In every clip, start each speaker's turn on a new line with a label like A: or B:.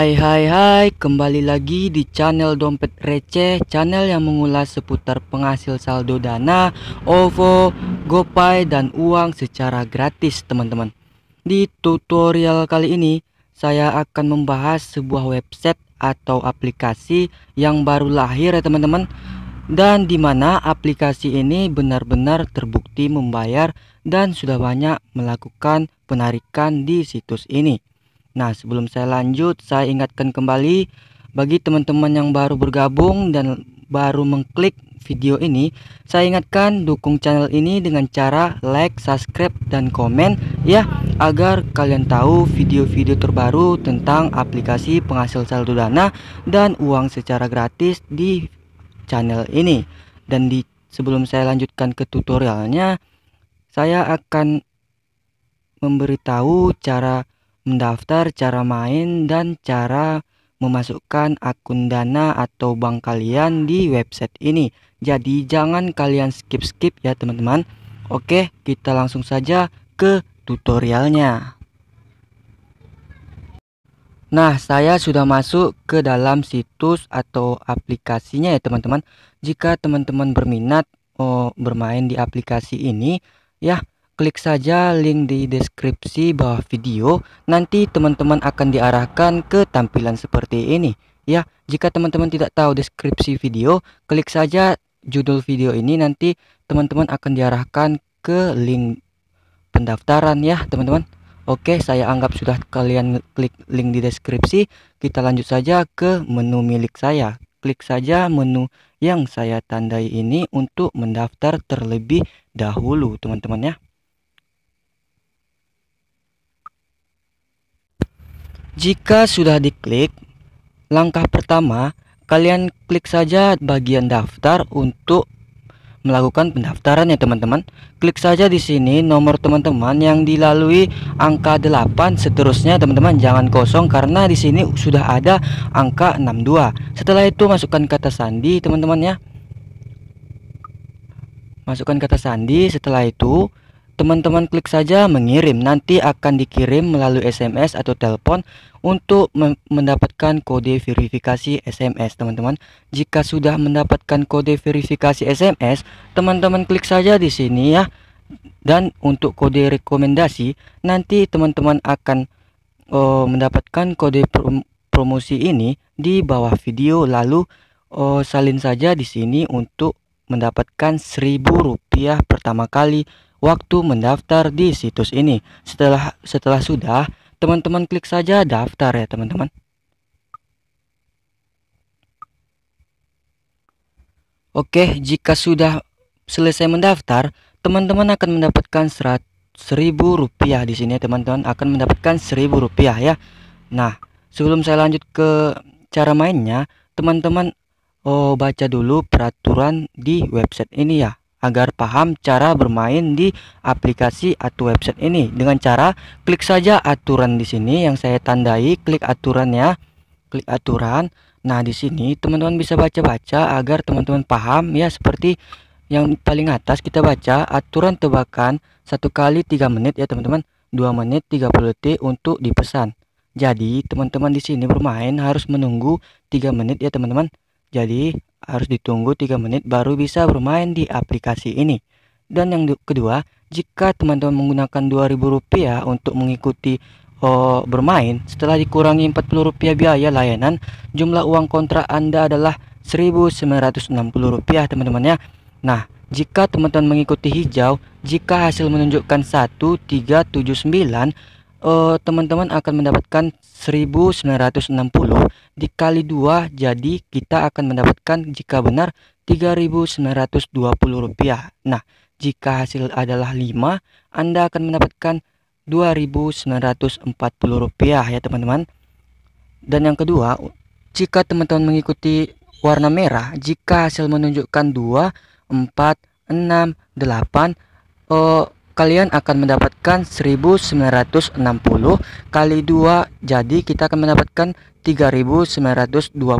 A: Hai hai hai kembali lagi di channel dompet receh channel yang mengulas seputar penghasil saldo dana OVO GoPay dan uang secara gratis teman-teman di tutorial kali ini saya akan membahas sebuah website atau aplikasi yang baru lahir ya teman-teman dan dimana aplikasi ini benar-benar terbukti membayar dan sudah banyak melakukan penarikan di situs ini Nah, sebelum saya lanjut, saya ingatkan kembali bagi teman-teman yang baru bergabung dan baru mengklik video ini, saya ingatkan dukung channel ini dengan cara like, subscribe, dan komen ya, agar kalian tahu video-video terbaru tentang aplikasi penghasil saldo dana dan uang secara gratis di channel ini. Dan di sebelum saya lanjutkan ke tutorialnya, saya akan memberitahu cara mendaftar cara main dan cara memasukkan akun dana atau bank kalian di website ini jadi jangan kalian skip-skip ya teman-teman oke kita langsung saja ke tutorialnya Nah, saya sudah masuk ke dalam situs atau aplikasinya ya teman-teman. Jika teman-teman berminat oh, bermain di aplikasi ini, ya klik saja link di deskripsi bawah video. Nanti teman-teman akan diarahkan ke tampilan seperti ini. Ya, jika teman-teman tidak tahu deskripsi video, klik saja judul video ini nanti teman-teman akan diarahkan ke link pendaftaran ya, teman-teman. Oke, saya anggap sudah kalian klik link di deskripsi. Kita lanjut saja ke menu milik saya. Klik saja menu yang saya tandai ini untuk mendaftar terlebih dahulu, teman-teman ya. Jika sudah diklik, langkah pertama kalian klik saja bagian daftar untuk melakukan pendaftaran ya teman-teman. Klik saja di sini nomor teman-teman yang dilalui angka 8 seterusnya teman-teman jangan kosong karena di sini sudah ada angka 62. Setelah itu masukkan kata sandi teman-teman ya. Masukkan kata sandi setelah itu Teman-teman klik saja mengirim, nanti akan dikirim melalui SMS atau telepon untuk mendapatkan kode verifikasi SMS, teman-teman. Jika sudah mendapatkan kode verifikasi SMS, teman-teman klik saja di sini ya. Dan untuk kode rekomendasi, nanti teman-teman akan uh, mendapatkan kode promosi ini di bawah video lalu uh, salin saja di sini untuk mendapatkan seribu rupiah pertama kali waktu mendaftar di situs ini. Setelah setelah sudah, teman-teman klik saja daftar ya, teman-teman. Oke, jika sudah selesai mendaftar, teman-teman akan mendapatkan serat seribu rupiah di sini ya, teman-teman akan mendapatkan seribu rupiah ya. Nah, sebelum saya lanjut ke cara mainnya, teman-teman oh baca dulu peraturan di website ini ya agar paham cara bermain di aplikasi atau website ini dengan cara klik saja aturan di sini yang saya tandai klik aturan ya klik aturan nah di sini teman-teman bisa baca-baca agar teman-teman paham ya seperti yang paling atas kita baca aturan tebakan satu kali tiga menit ya teman-teman 2 menit 30 detik untuk dipesan. Jadi, teman-teman di sini bermain harus menunggu tiga menit ya, teman-teman. Jadi, harus ditunggu 3 menit baru bisa bermain di aplikasi ini. Dan yang kedua, jika teman-teman menggunakan Rp2.000 untuk mengikuti oh, bermain, setelah dikurangi Rp40 biaya layanan, jumlah uang kontrak Anda adalah Rp1.960 teman-teman ya. Nah, jika teman-teman mengikuti hijau, jika hasil menunjukkan 1379 Eh, teman-teman uh, akan mendapatkan 1960 dikali 2 jadi kita akan mendapatkan jika benar 3920 rupiah nah jika hasil adalah 5 Anda akan mendapatkan 2940 rupiah ya teman-teman dan yang kedua jika teman-teman mengikuti warna merah jika hasil menunjukkan 2 4 6 8 uh, kalian akan mendapatkan 1960 kali 2 jadi kita akan mendapatkan 3920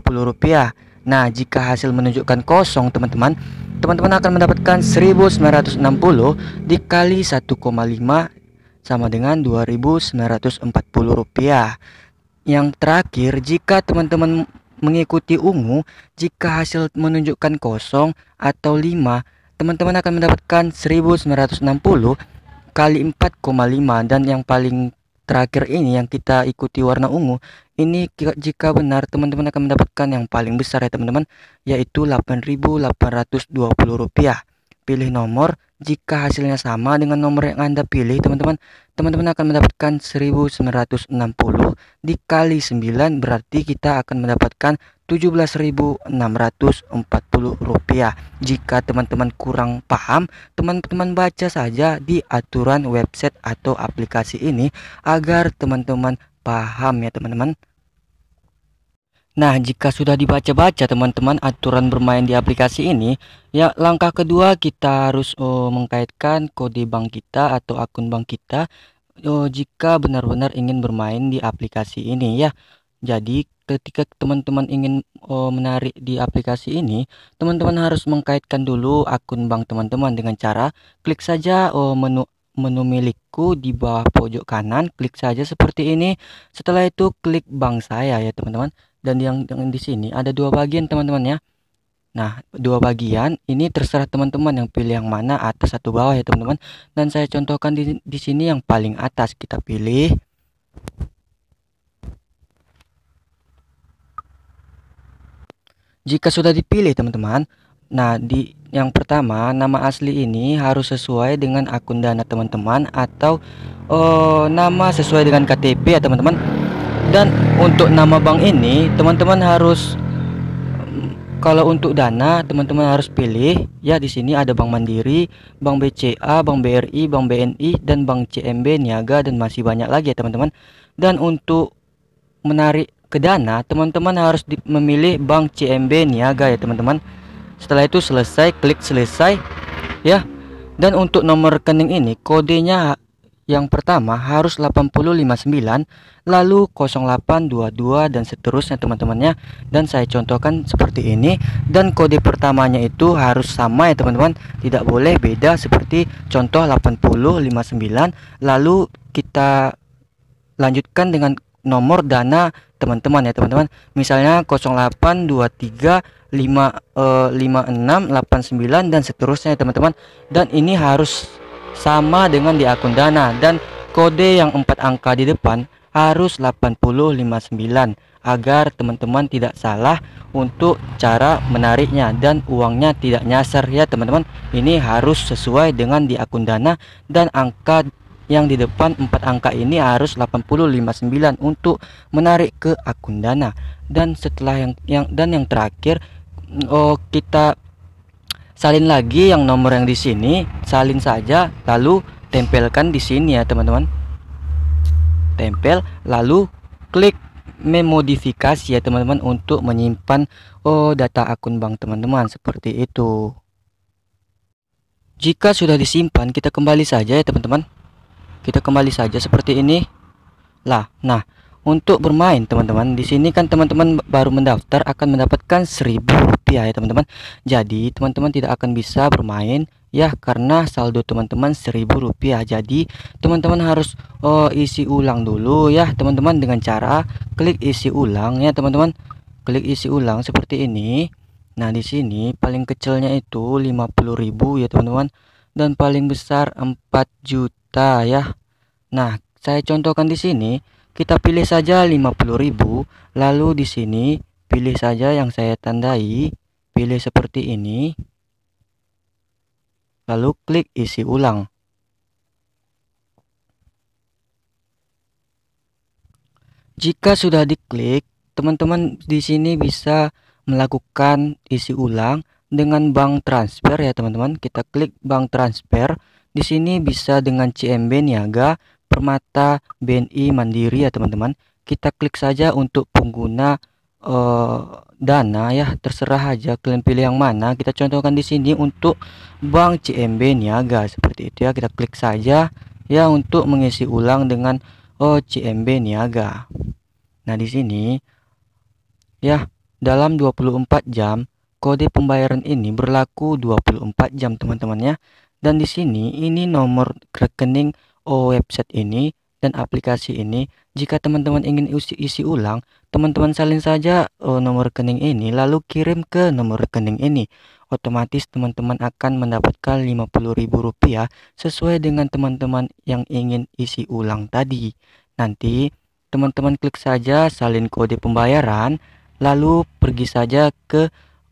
A: rupiah Nah jika hasil menunjukkan kosong teman-teman teman-teman akan mendapatkan 1960 dikali 1,5 sama dengan 2940 rupiah yang terakhir jika teman-teman mengikuti ungu jika hasil menunjukkan kosong atau 5 teman-teman akan mendapatkan 1960 kali 4,5 dan yang paling terakhir ini yang kita ikuti warna ungu ini jika benar teman-teman akan mendapatkan yang paling besar ya teman-teman yaitu 8.820 rupiah pilih nomor jika hasilnya sama dengan nomor yang Anda pilih teman-teman teman-teman akan mendapatkan 1960 dikali 9 berarti kita akan mendapatkan 17.640 rupiah jika teman-teman kurang paham teman-teman baca saja di aturan website atau aplikasi ini agar teman-teman paham ya teman-teman Nah, jika sudah dibaca-baca teman-teman aturan bermain di aplikasi ini, ya langkah kedua kita harus oh, mengkaitkan kode bank kita atau akun bank kita oh, jika benar-benar ingin bermain di aplikasi ini ya. Jadi ketika teman-teman ingin oh, menarik di aplikasi ini, teman-teman harus mengkaitkan dulu akun bank teman-teman dengan cara klik saja oh, menu menu milikku di bawah pojok kanan, klik saja seperti ini. Setelah itu klik bank saya ya teman-teman dan yang yang di sini ada dua bagian teman-teman ya. Nah, dua bagian ini terserah teman-teman yang pilih yang mana atas atau bawah ya, teman-teman. Dan saya contohkan di, di sini yang paling atas kita pilih. Jika sudah dipilih, teman-teman. Nah, di yang pertama, nama asli ini harus sesuai dengan akun Dana teman-teman atau oh, nama sesuai dengan KTP ya, teman-teman dan untuk nama bank ini teman-teman harus kalau untuk dana teman-teman harus pilih ya di sini ada Bank Mandiri, Bank BCA, Bank BRI, Bank BNI dan Bank CMB Niaga dan masih banyak lagi ya teman-teman. Dan untuk menarik ke dana teman-teman harus memilih Bank CMB Niaga ya teman-teman. Setelah itu selesai klik selesai ya. Dan untuk nomor rekening ini kodenya yang pertama harus 859 lalu 0822 dan seterusnya teman-temannya. Dan saya contohkan seperti ini dan kode pertamanya itu harus sama ya teman-teman, tidak boleh beda seperti contoh 859 lalu kita lanjutkan dengan nomor dana teman-teman ya teman-teman misalnya 0823 5 eh, 5689 dan seterusnya ya, teman-teman dan ini harus sama dengan di akun Dana dan kode yang empat angka di depan harus 859 agar teman-teman tidak salah untuk cara menariknya dan uangnya tidak nyasar ya teman-teman ini harus sesuai dengan di akun Dana dan angka yang di depan empat angka ini harus 859 untuk menarik ke akun Dana dan setelah yang yang dan yang terakhir mm, oh kita salin lagi yang nomor yang di sini salin saja lalu tempelkan di sini ya teman-teman tempel lalu klik memodifikasi ya teman-teman untuk menyimpan oh data akun bank teman-teman seperti itu jika sudah disimpan kita kembali saja ya teman-teman kita kembali saja seperti ini lah nah untuk bermain teman-teman di sini kan teman-teman baru mendaftar akan mendapatkan seribu rupiah ya teman-teman jadi teman-teman tidak akan bisa bermain ya karena saldo teman-teman seribu rupiah jadi teman-teman harus oh, isi ulang dulu ya teman-teman dengan cara klik isi ulang ya teman-teman klik isi ulang seperti ini nah di sini paling kecilnya itu 50.000 ya teman-teman dan paling besar 4 juta ya nah saya contohkan di sini kita pilih saja 50.000, lalu di sini pilih saja yang saya tandai, pilih seperti ini. Lalu klik isi ulang. Jika sudah diklik, teman-teman di sini bisa melakukan isi ulang dengan bank transfer ya teman-teman. Kita klik bank transfer. Di sini bisa dengan CMB Niaga, Permata BNI Mandiri ya teman-teman kita klik saja untuk pengguna uh, dana ya terserah aja kalian pilih yang mana kita contohkan di sini untuk Bank CMB Niaga seperti itu ya kita klik saja ya untuk mengisi ulang dengan oh, CMB Niaga nah di sini ya dalam 24 jam kode pembayaran ini berlaku 24 jam teman-teman ya dan di sini ini nomor rekening Oh, website ini dan aplikasi ini. Jika teman-teman ingin isi, isi ulang, teman-teman salin saja oh, nomor rekening ini lalu kirim ke nomor rekening ini. Otomatis teman-teman akan mendapatkan Rp50.000 sesuai dengan teman-teman yang ingin isi ulang tadi. Nanti teman-teman klik saja salin kode pembayaran lalu pergi saja ke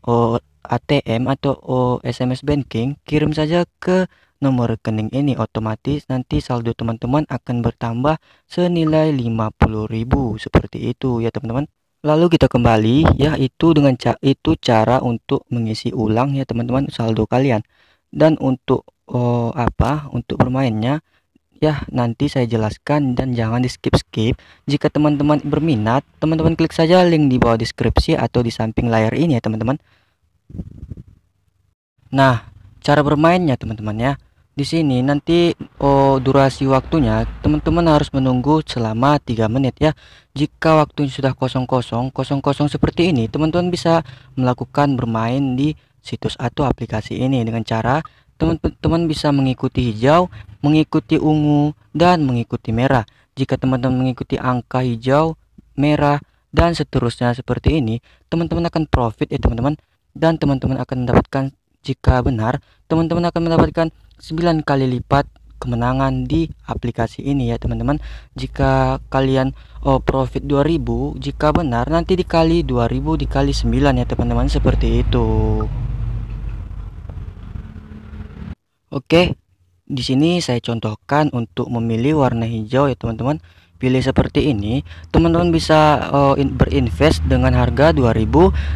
A: oh, eh, ATM atau oh, eh, SMS banking, kirim saja ke nomor rekening ini otomatis nanti saldo teman-teman akan bertambah senilai 50.000 seperti itu ya teman-teman lalu kita kembali ya itu dengan ca itu cara untuk mengisi ulang ya teman-teman saldo kalian dan untuk oh, apa untuk bermainnya ya nanti saya jelaskan dan jangan di skip-skip jika teman-teman berminat teman-teman klik saja link di bawah deskripsi atau di samping layar ini ya teman-teman nah cara bermainnya teman-teman ya di sini nanti oh, durasi waktunya teman-teman harus menunggu selama 3 menit ya. Jika waktunya sudah kosong-kosong, kosong-kosong seperti ini, teman-teman bisa melakukan bermain di situs atau aplikasi ini dengan cara teman-teman bisa mengikuti hijau, mengikuti ungu, dan mengikuti merah. Jika teman-teman mengikuti angka hijau, merah, dan seterusnya seperti ini, teman-teman akan profit ya teman-teman dan teman-teman akan mendapatkan jika benar, teman-teman akan mendapatkan 9 kali lipat kemenangan di aplikasi ini ya teman-teman jika kalian oh profit 2000 jika benar nanti dikali 2000 dikali 9 ya teman-teman seperti itu oke di sini saya contohkan untuk memilih warna hijau ya teman-teman pilih seperti ini, teman-teman bisa uh, in, berinvest dengan harga 2000,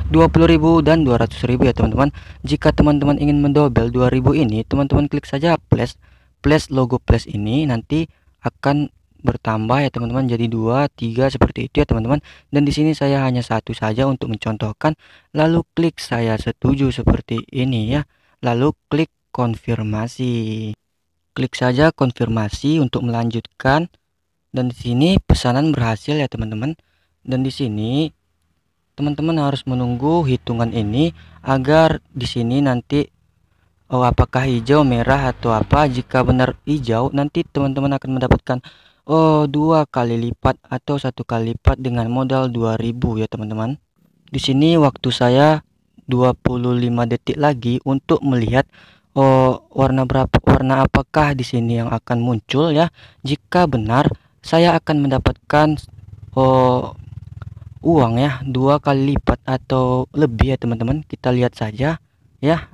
A: 20.000 dan 200.000 ya teman-teman. Jika teman-teman ingin mendobel 2000 ini, teman-teman klik saja plus plus logo plus ini nanti akan bertambah ya teman-teman jadi dua tiga seperti itu ya teman-teman. Dan di sini saya hanya satu saja untuk mencontohkan. Lalu klik saya setuju seperti ini ya. Lalu klik konfirmasi. Klik saja konfirmasi untuk melanjutkan dan di sini pesanan berhasil ya teman-teman dan di sini teman-teman harus menunggu hitungan ini agar di sini nanti oh apakah hijau merah atau apa jika benar hijau nanti teman-teman akan mendapatkan oh dua kali lipat atau satu kali lipat dengan modal 2000 ya teman-teman di sini waktu saya 25 detik lagi untuk melihat oh warna berapa warna apakah di sini yang akan muncul ya jika benar saya akan mendapatkan oh, uang ya dua kali lipat atau lebih ya teman-teman kita lihat saja ya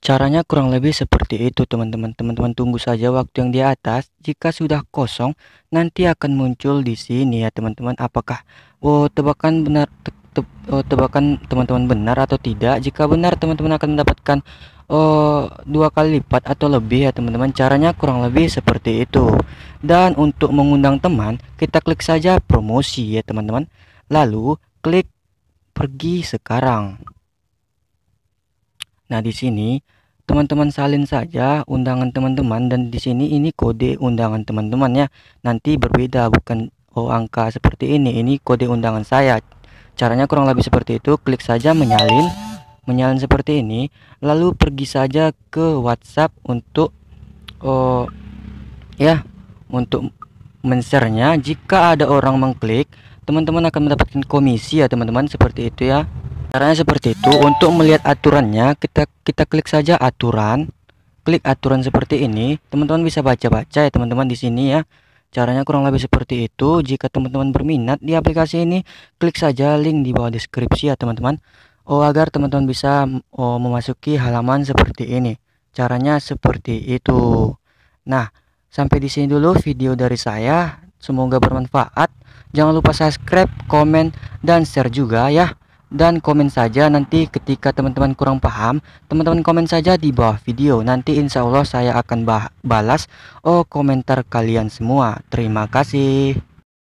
A: Caranya kurang lebih seperti itu teman-teman. Teman-teman tunggu saja waktu yang di atas. Jika sudah kosong, nanti akan muncul di sini ya teman-teman. Apakah oh tebakan benar te Eh, tebakan teman-teman benar atau tidak jika benar teman-teman akan mendapatkan uh, dua kali lipat atau lebih ya teman-teman caranya kurang lebih seperti itu dan untuk mengundang teman kita klik saja promosi ya teman-teman lalu klik pergi sekarang nah di sini teman-teman salin saja undangan teman-teman dan di sini ini kode undangan teman-teman ya nanti berbeda bukan oh angka seperti ini ini kode undangan saya Caranya kurang lebih seperti itu, klik saja menyalin, menyalin seperti ini, lalu pergi saja ke WhatsApp untuk oh ya, untuk mensernya. Jika ada orang mengklik, teman-teman akan mendapatkan komisi ya, teman-teman, seperti itu ya. Caranya seperti itu. Untuk melihat aturannya, kita kita klik saja aturan. Klik aturan seperti ini. Teman-teman bisa baca-baca ya, teman-teman di sini ya. Caranya kurang lebih seperti itu. Jika teman-teman berminat di aplikasi ini, klik saja link di bawah deskripsi ya teman-teman. Oh agar teman-teman bisa oh, memasuki halaman seperti ini. Caranya seperti itu. Nah, sampai di sini dulu video dari saya. Semoga bermanfaat. Jangan lupa subscribe, komen, dan share juga ya dan komen saja nanti ketika teman-teman kurang paham teman-teman komen saja di bawah video nanti insya Allah saya akan balas oh komentar kalian semua terima kasih